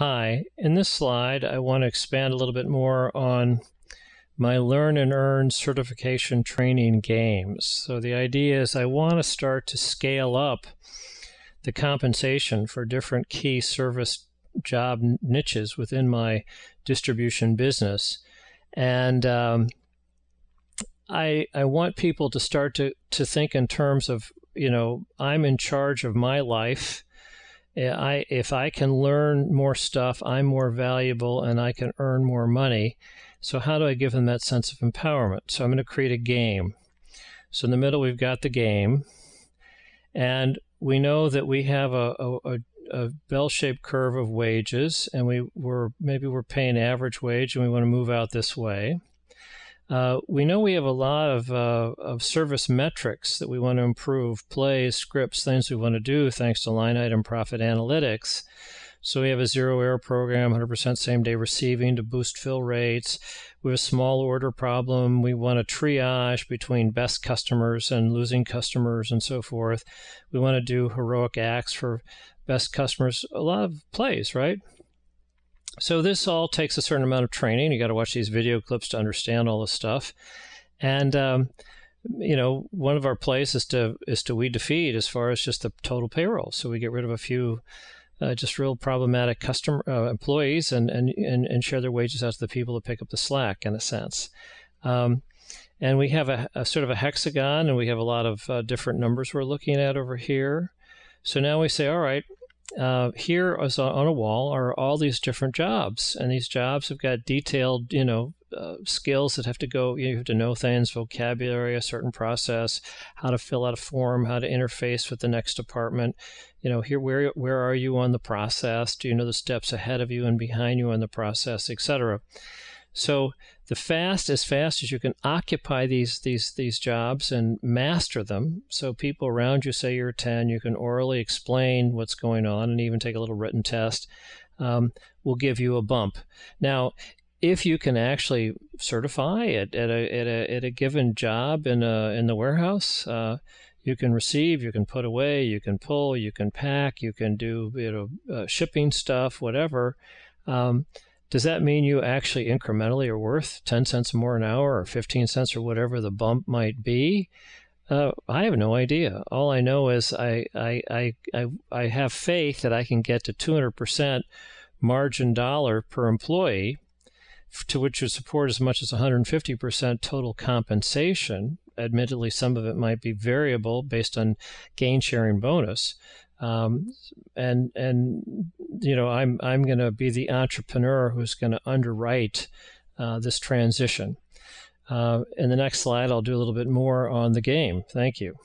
Hi, in this slide, I want to expand a little bit more on my learn and earn certification training games. So the idea is I want to start to scale up the compensation for different key service job niches within my distribution business. And um, I, I want people to start to, to think in terms of, you know, I'm in charge of my life I if I can learn more stuff, I'm more valuable and I can earn more money. So how do I give them that sense of empowerment? So I'm going to create a game. So in the middle we've got the game, and we know that we have a, a, a bell-shaped curve of wages, and we were maybe we're paying average wage, and we want to move out this way. Uh, we know we have a lot of, uh, of service metrics that we want to improve plays, scripts, things we want to do thanks to line item profit analytics. So we have a zero error program, 100% same day receiving to boost fill rates. We have a small order problem. We want to triage between best customers and losing customers and so forth. We want to do heroic acts for best customers. A lot of plays, right? So this all takes a certain amount of training. You got to watch these video clips to understand all this stuff, and um, you know one of our plays is to is to weed defeat feed as far as just the total payroll. So we get rid of a few. Uh, just real problematic customer uh, employees and, and, and, and share their wages out to the people that pick up the slack in a sense. Um, and we have a, a, sort of a hexagon and we have a lot of uh, different numbers we're looking at over here. So now we say, all right, uh, here on a wall are all these different jobs, and these jobs have got detailed, you know, uh, skills that have to go. You have to know things, vocabulary, a certain process, how to fill out a form, how to interface with the next department. You know, here where where are you on the process? Do you know the steps ahead of you and behind you in the process, etc. So the fast, as fast as you can, occupy these these these jobs and master them. So people around you say you're ten, you can orally explain what's going on, and even take a little written test. Um, will give you a bump. Now, if you can actually certify at, at, a, at, a, at a given job in, a, uh, in the warehouse, uh, you can receive, you can put away, you can pull, you can pack, you can do you know uh, shipping stuff, whatever. Um, does that mean you actually incrementally are worth 10 cents more an hour or 15 cents or whatever the bump might be? Uh, I have no idea. All I know is I, I, I, I, I have faith that I can get to 200% margin dollar per employee, to which would support as much as 150% total compensation. Admittedly, some of it might be variable based on gain sharing bonus, um, and and you know I'm I'm going to be the entrepreneur who's going to underwrite uh, this transition. Uh, in the next slide, I'll do a little bit more on the game. Thank you.